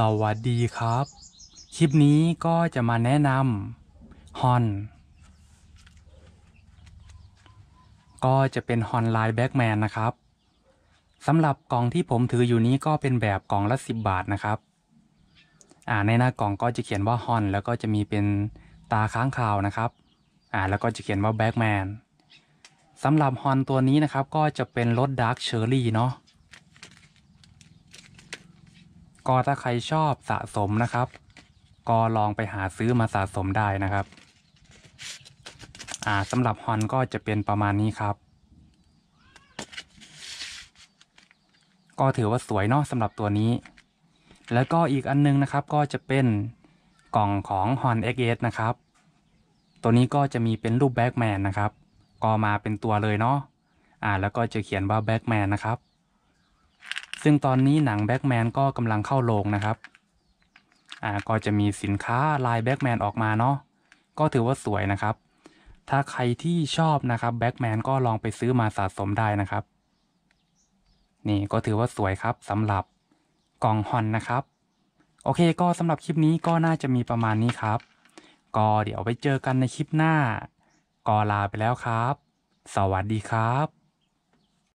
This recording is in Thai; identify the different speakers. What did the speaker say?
Speaker 1: สวัสดีครับ คลิปนี้ก็จะมาแนะนำฮอน ก็จะเป็นฮอนไลน์แบ็กแมนนะครับ สำหรับกล่องที่ผมถืออยู่นี้ก็เป็นแบบกล่องละ 10 บาทนะครับ อ่า ในหน้ากล่องก็จะเขียนว่าฮอนแล้วก็จะมีเป็นตาค้างคาวนะครับ อ่าแล้วก็จะเขียนว่าแบ็กแมนสำหรับฮอนตัวนี้นะครับก็จะเป็นรถดาร์คเชอร์รี่เนาะก็ถ้าใครชอบสะสมนะครับ ก็ลองไปหาซื้อมาสะสมได้นะครับ อ่าสำหรับฮอนก็จะเป็นประมาณนี้ครับ ก็ถือว่าสวยเนาะสำหรับตัวนี้ แล้วก็อีกอันนึงนะครับ ก็จะเป็นกล่องของฮอน XS นะครับ ตัวนี้ก็จะมีเป็นรูปแบ็กแมนนะครับก็มาเป็นตัวเลยเนาะอ่าแล้วก็จะเขียนว่า แบ็กแมนนะครับซึ่งตอนนี้หนังแบ็กแมนก็กำลังเข้าโรงนะครับ อ่า ก็จะมีสินค้าลายแบ็กแมนออกมาเนาะ ก็ถือว่าสวยนะครับ ถ้าใครที่ชอบนะครับแบ็กแมนก็ลองไปซื้อมาสะสมได้นะครับ นี่ก็ถือว่าสวยครับสำหรับกล่องฮอนนะครับ โอเคก็สำหรับคลิปนี้ก็น่าจะมีประมาณนี้ครับ ก็เดี๋ยวไปเจอกันในคลิปหน้าก็ลาไปแล้วครับ สวัสดีครับ